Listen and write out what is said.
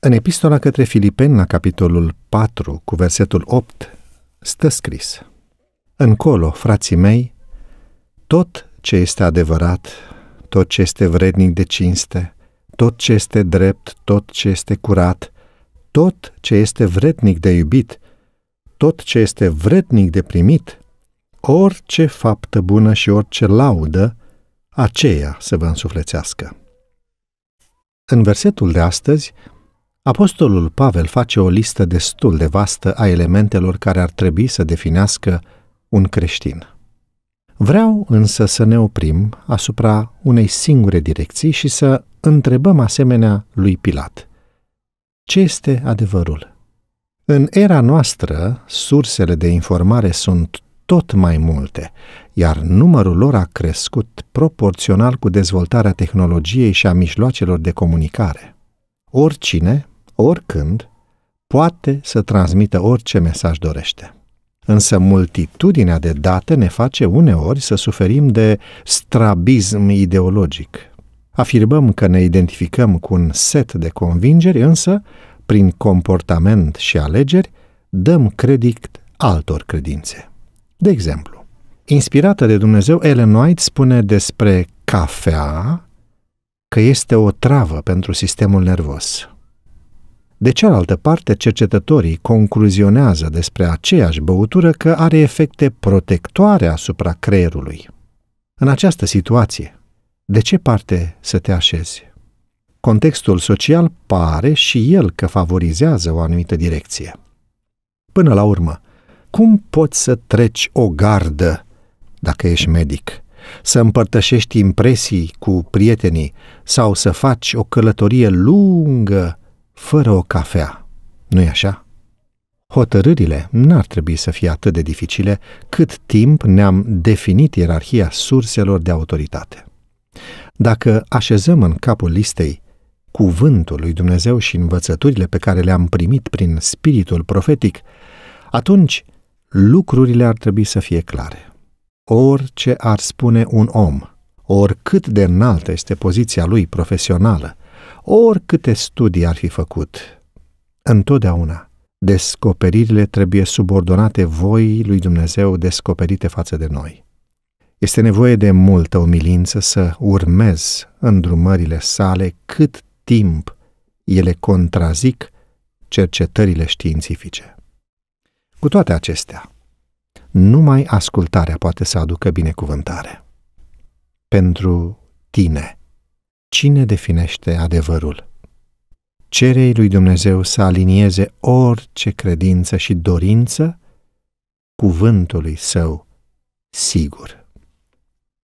În epistola către Filipeni, la capitolul 4, cu versetul 8, stă scris Încolo, frații mei, tot ce este adevărat, tot ce este vrednic de cinste, tot ce este drept, tot ce este curat, tot ce este vrednic de iubit, tot ce este vrednic de primit, orice faptă bună și orice laudă, aceea să vă însuflețească. În versetul de astăzi, Apostolul Pavel face o listă destul de vastă a elementelor care ar trebui să definească un creștin. Vreau însă să ne oprim asupra unei singure direcții și să întrebăm asemenea lui Pilat. Ce este adevărul? În era noastră, sursele de informare sunt tot mai multe, iar numărul lor a crescut proporțional cu dezvoltarea tehnologiei și a mijloacelor de comunicare. Oricine, oricând, poate să transmită orice mesaj dorește. Însă multitudinea de date ne face uneori să suferim de strabism ideologic. Afirmăm că ne identificăm cu un set de convingeri, însă, prin comportament și alegeri, dăm credit altor credințe. De exemplu, inspirată de Dumnezeu, Ellen White spune despre cafea că este o travă pentru sistemul nervos. De cealaltă parte, cercetătorii concluzionează despre aceeași băutură că are efecte protectoare asupra creierului. În această situație, de ce parte să te așezi? Contextul social pare și el că favorizează o anumită direcție. Până la urmă, cum poți să treci o gardă dacă ești medic? să împărtășești impresii cu prietenii sau să faci o călătorie lungă fără o cafea. Nu-i așa? Hotărârile n-ar trebui să fie atât de dificile cât timp ne-am definit ierarhia surselor de autoritate. Dacă așezăm în capul listei cuvântul lui Dumnezeu și învățăturile pe care le-am primit prin spiritul profetic, atunci lucrurile ar trebui să fie clare orice ar spune un om, oricât de înaltă este poziția lui profesională, oricâte studii ar fi făcut, întotdeauna descoperirile trebuie subordonate voii lui Dumnezeu descoperite față de noi. Este nevoie de multă umilință să urmez îndrumările sale cât timp ele contrazic cercetările științifice. Cu toate acestea, numai ascultarea poate să aducă binecuvântare. Pentru tine, cine definește adevărul? Cerei lui Dumnezeu să alinieze orice credință și dorință cuvântului său sigur.